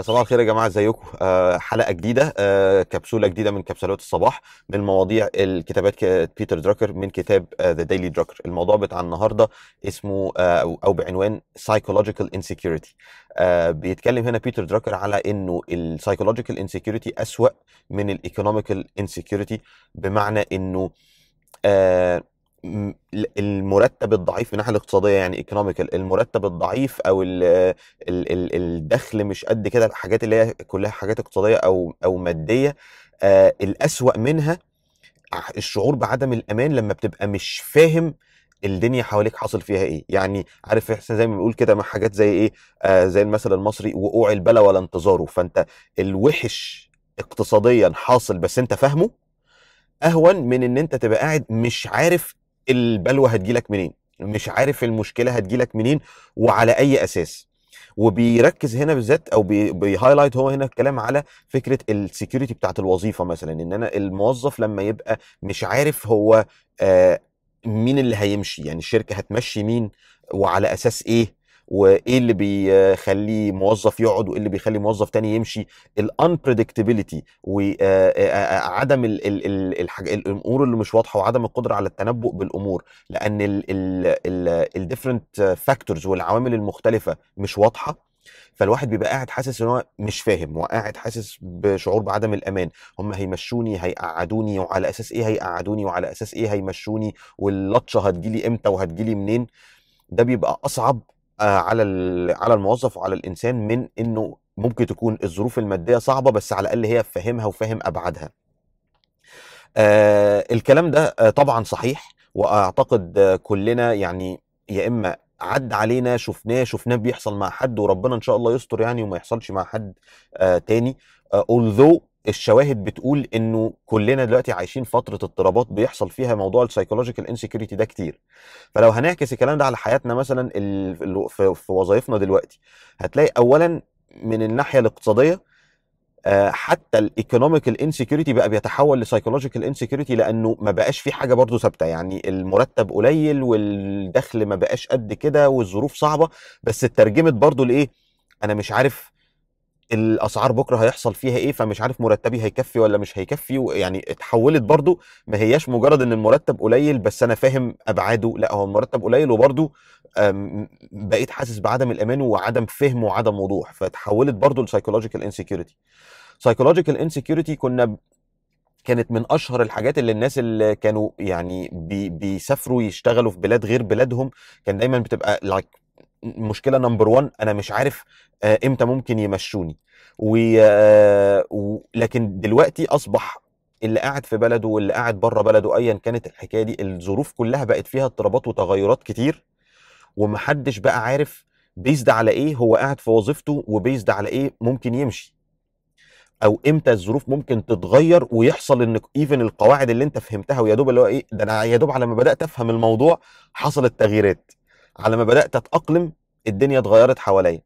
صباح الخير يا جماعه ازيكم آه حلقه جديده آه كبسوله جديده من كبسولات الصباح من مواضيع الكتابات بيتر دراكر من كتاب ذا ديلي دراكر الموضوع بتاع النهارده اسمه آه او بعنوان سايكولوجيكال انسكيورتي آه بيتكلم هنا بيتر دراكر على انه السايكولوجيكال انسكيورتي اسوا من الايكونوميكال انسكيورتي بمعنى انه آه المرتب الضعيف من الناحيه الاقتصاديه يعني ايكونوميكال المرتب الضعيف او الـ الـ الـ الدخل مش قد كده الحاجات اللي هي كلها حاجات اقتصاديه او او ماديه آه الاسوأ منها الشعور بعدم الامان لما بتبقى مش فاهم الدنيا حواليك حاصل فيها ايه يعني عارف احنا زي ما بنقول كده مع حاجات زي ايه آه زي المثل المصري وقوع البلا ولا انتظاره فانت الوحش اقتصاديا حاصل بس انت فاهمه اهون من ان انت تبقى قاعد مش عارف البلوى هتجيلك منين مش عارف المشكله هتجيلك منين وعلى اي اساس وبيركز هنا بالذات او بيهايلايت هو هنا الكلام على فكره السكيورتي بتاعت الوظيفه مثلا ان انا الموظف لما يبقى مش عارف هو آه مين اللي هيمشي يعني الشركه هتمشي مين وعلى اساس ايه وايه اللي بيخليه موظف يقعد وايه اللي بيخلي موظف تاني يمشي الانبريدكتابيلتي وعدم آه، آه، آه، الامور اللي مش واضحه وعدم القدره على التنبؤ بالامور لان الديفرنت فاكتورز والعوامل المختلفه مش واضحه فالواحد بيبقى قاعد حاسس ان هو مش فاهم وقاعد حاسس بشعور بعدم الامان هم هيمشوني هيقعدوني وعلى اساس ايه هيقعدوني وعلى اساس ايه هيمشوني واللطشه هتجيلي امتى وهتجيلي منين ده بيبقى اصعب على على الموظف وعلى الانسان من انه ممكن تكون الظروف الماديه صعبه بس على الاقل هي فاهمها وفاهم ابعادها. آه الكلام ده آه طبعا صحيح واعتقد آه كلنا يعني يا اما عد علينا شفناه شفناه بيحصل مع حد وربنا ان شاء الله يستر يعني وما يحصلش مع حد آه تاني آه although الشواهد بتقول انه كلنا دلوقتي عايشين فتره اضطرابات بيحصل فيها موضوع السايكولوجيكال انسكيورتي ده كتير فلو هنعكس الكلام ده على حياتنا مثلا في وظائفنا دلوقتي هتلاقي اولا من الناحيه الاقتصاديه آه، حتى الايكونوميكال انسكيورتي بقى بيتحول لسايكولوجيكال انسكيورتي لانه ما بقاش في حاجه برضه ثابته يعني المرتب قليل والدخل ما بقاش قد كده والظروف صعبه بس اترجمت برضه لايه انا مش عارف الاسعار بكره هيحصل فيها ايه فمش عارف مرتبي هيكفي ولا مش هيكفي يعني اتحولت برضو ما هياش مجرد ان المرتب قليل بس انا فاهم ابعاده لا هو المرتب قليل وبرضو بقيت حاسس بعدم الامان وعدم فهم وعدم وضوح فتحولت برضو لسايكولوجيكال انسكيورتي سايكولوجيكال انسكيورتي كنا كانت من اشهر الحاجات اللي الناس اللي كانوا يعني بي بيسافروا يشتغلوا في بلاد غير بلادهم كان دايما بتبقى لايك مشكله نمبر 1 انا مش عارف آه، امتى ممكن يمشوني ولكن آه، دلوقتي اصبح اللي قاعد في بلده واللي قاعد بره بلده ايا كانت الحكايه دي الظروف كلها بقت فيها اضطرابات وتغيرات كتير ومحدش بقى عارف بيزد على ايه هو قاعد في وظيفته وبيزد على ايه ممكن يمشي او امتى الظروف ممكن تتغير ويحصل ان ايفن القواعد اللي انت فهمتها ويا دوب اللي هو ايه ده انا يا دوب على ما بدات افهم الموضوع حصلت تغييرات على ما بدات اتاقلم الدنيا اتغيرت حواليا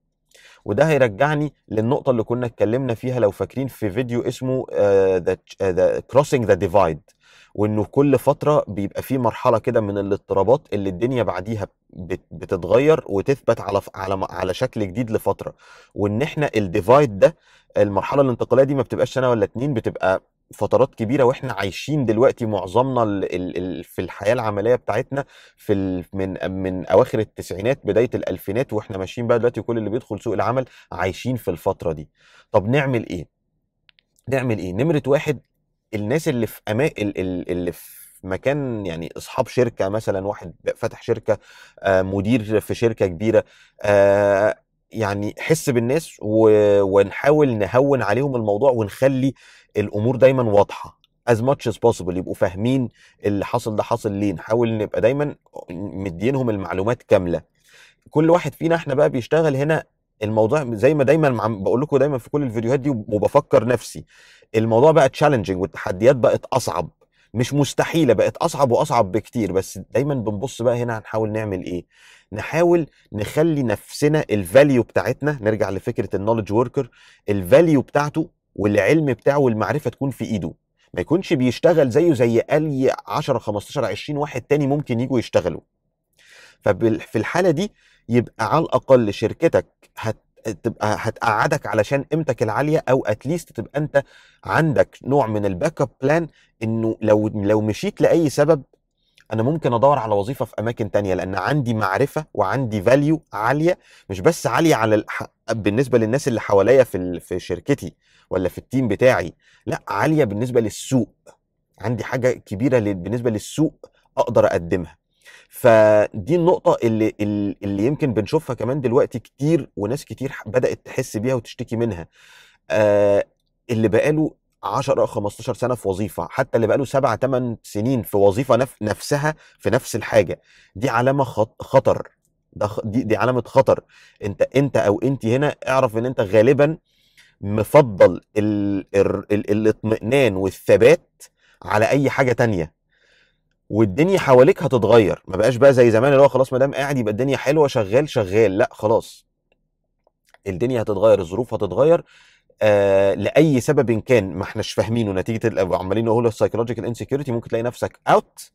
وده هيرجعني للنقطه اللي كنا اتكلمنا فيها لو فاكرين في فيديو اسمه ذا كروسنج ذا ديفايد وانه كل فتره بيبقى في مرحله كده من الاضطرابات اللي الدنيا بعديها بتتغير وتثبت على على على شكل جديد لفتره وان احنا الديفايد ده المرحله الانتقاليه دي ما بتبقاش سنه ولا اتنين بتبقى فترات كبيره واحنا عايشين دلوقتي معظمنا الـ الـ الـ في الحياه العمليه بتاعتنا في من من اواخر التسعينات بدايه الالفينات واحنا ماشيين بقى دلوقتي كل اللي بيدخل سوق العمل عايشين في الفتره دي طب نعمل ايه نعمل ايه نمره واحد الناس اللي في أما... اللي في مكان يعني اصحاب شركه مثلا واحد فتح شركه آه، مدير في شركه كبيره آه، يعني حس بالناس و... ونحاول نهون عليهم الموضوع ونخلي الامور دايما واضحه از ماتش از بوسيبل يبقوا فاهمين اللي حصل ده حصل ليه نحاول نبقى دايما مدينهم المعلومات كامله كل واحد فينا احنا بقى بيشتغل هنا الموضوع زي ما دايما بقول لكم دايما في كل الفيديوهات دي وبفكر نفسي الموضوع بقى تشالنجينج والتحديات بقت اصعب مش مستحيله بقت اصعب واصعب بكتير بس دايما بنبص بقى هنا هنحاول نعمل ايه نحاول نخلي نفسنا الفاليو بتاعتنا نرجع لفكره النولج وركر الفاليو بتاعته والعلم بتاعه والمعرفه تكون في ايده ما يكونش بيشتغل زيه زي اي 10 15 20 واحد تاني ممكن يجوا يشتغلوا ففي الحاله دي يبقى على الاقل شركتك هت تبقى هتقعدك علشان قيمتك العاليه او اتليست تبقى انت عندك نوع من الباك اب بلان انه لو لو مشيت لاي سبب انا ممكن ادور على وظيفه في اماكن تانية لان عندي معرفه وعندي فاليو عاليه مش بس عاليه على الح... بالنسبه للناس اللي حواليا في ال... في شركتي ولا في التيم بتاعي لا عاليه بالنسبه للسوق عندي حاجه كبيره ل... بالنسبه للسوق اقدر اقدمها فدي النقطة اللي اللي يمكن بنشوفها كمان دلوقتي كتير وناس كتير بدأت تحس بيها وتشتكي منها. آه اللي بقاله 10 15 سنه في وظيفه حتى اللي بقاله 7 8 سنين في وظيفه نف نفسها في نفس الحاجه دي علامه خطر ده دي, دي علامه خطر انت انت او انت هنا اعرف ان انت غالبا مفضل الاطمئنان والثبات على اي حاجه تانية والدنيا حواليك هتتغير ما بقاش بقى زي زمان اللي هو خلاص ما دام قاعد يبقى الدنيا حلوه شغال شغال لا خلاص الدنيا هتتغير الظروف هتتغير آه لاي سبب كان ما احناش فاهمينه نتيجه عمالين نقول السايكولوجيكال انسكيورتي ممكن تلاقي نفسك اوت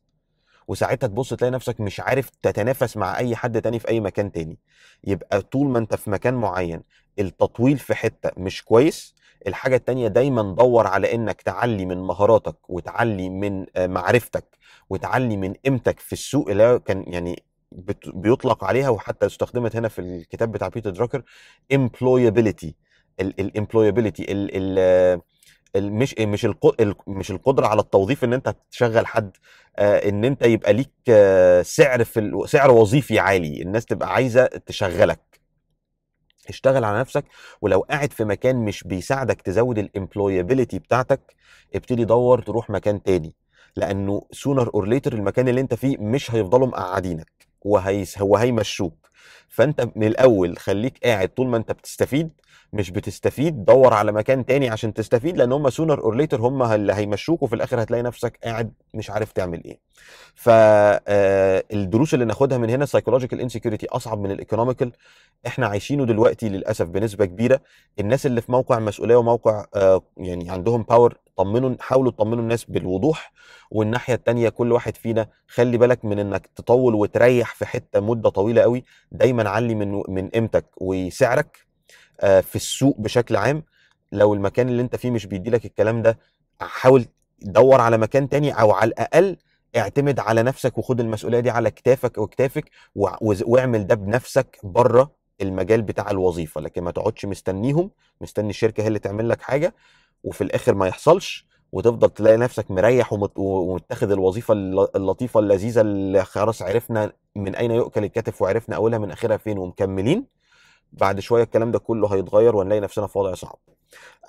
وساعتها تبص تلاقي نفسك مش عارف تتنافس مع اي حد تاني في اي مكان تاني يبقى طول ما انت في مكان معين التطويل في حته مش كويس الحاجه التانيه دايما دور على انك تعلي من مهاراتك وتعلي من آه، معرفتك وتعلي من قيمتك في السوق اللي كان يعني بيطلق عليها وحتى استخدمت هنا في الكتاب بتاع بيتر دراكر employability الامبلويابيلتي مش مش مش القدره على التوظيف ان انت تشغل حد آه، ان انت يبقى ليك آه، سعر في سعر وظيفي عالي الناس تبقى عايزه تشغلك اشتغل على نفسك ولو قاعد في مكان مش بيساعدك تزود الامبلويبيلتي بتاعتك ابتدي دور تروح مكان تاني لانه سونر اور ليتر المكان اللي انت فيه مش هيفضلوا مقعدينك وهيمشوك فانت من الاول خليك قاعد طول ما انت بتستفيد مش بتستفيد دور على مكان تاني عشان تستفيد لان هم سونر اور ليتر هم اللي هيمشوك وفي الاخر هتلاقي نفسك قاعد مش عارف تعمل ايه فالدروس آه، اللي ناخدها من هنا سايكولوجيكال انسكيورتي اصعب من الايكونوميكال احنا عايشينه دلوقتي للاسف بنسبه كبيره الناس اللي في موقع مسؤوليه وموقع آه، يعني عندهم باور طمنوا حاولوا تطمنوا الناس بالوضوح والناحيه الثانيه كل واحد فينا خلي بالك من انك تطول وتريح في حته مده طويله قوي دايما علي من من قيمتك وسعرك آه، في السوق بشكل عام لو المكان اللي انت فيه مش بيدي لك الكلام ده حاول دور على مكان تاني او على الاقل اعتمد على نفسك وخد المسؤوليه دي على كتافك وكتافك واعمل ده بنفسك بره المجال بتاع الوظيفه لكن ما تقعدش مستنيهم مستني الشركه هي اللي تعمل لك حاجه وفي الاخر ما يحصلش وتفضل تلاقي نفسك مريح ومتخذ الوظيفه اللطيفه اللذيذه اللي خلاص عرفنا من اين يؤكل الكتف وعرفنا اولها من اخرها فين ومكملين بعد شويه الكلام ده كله هيتغير ونلاقي نفسنا في وضع صعب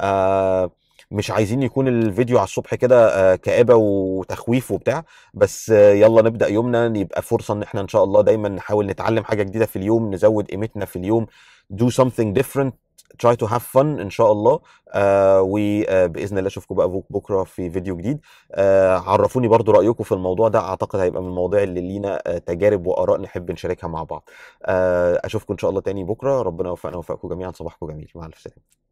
آه مش عايزين يكون الفيديو على الصبح كده آه، كآبة وتخويف وبتاع بس آه، يلا نبدأ يومنا يبقى فرصة ان احنا ان شاء الله دايما نحاول نتعلم حاجة جديدة في اليوم نزود قيمتنا في اليوم do something different try to have fun ان شاء الله آه، وباذن آه، الله اشوفكم بقى بكره في فيديو جديد آه، عرفوني برضو رايكم في الموضوع ده اعتقد هيبقى من المواضيع اللي لينا تجارب واراء نحب نشاركها مع بعض اشوفكم ان شاء الله تاني بكره ربنا يوفقنا ويوفقكم جميعا صباحكم جميل مع الف سلامه